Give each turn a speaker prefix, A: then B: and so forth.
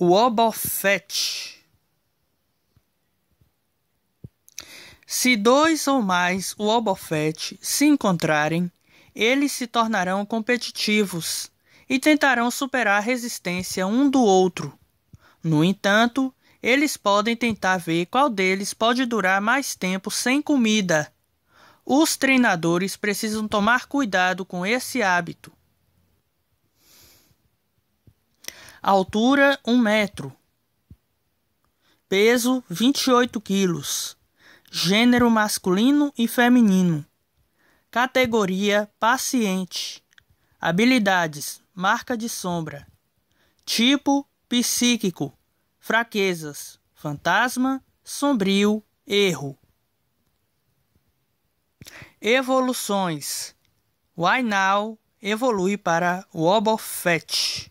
A: O Obofete. Se dois ou mais o Obofete se encontrarem, eles se tornarão competitivos e tentarão superar a resistência um do outro. No entanto, eles podem tentar ver qual deles pode durar mais tempo sem comida. Os treinadores precisam tomar cuidado com esse hábito altura 1 metro, peso 28 quilos, gênero masculino e feminino, categoria paciente, habilidades marca de sombra, tipo psíquico, fraquezas, fantasma, sombrio, erro. Evoluções. Why Now evolui para Wobbuffet.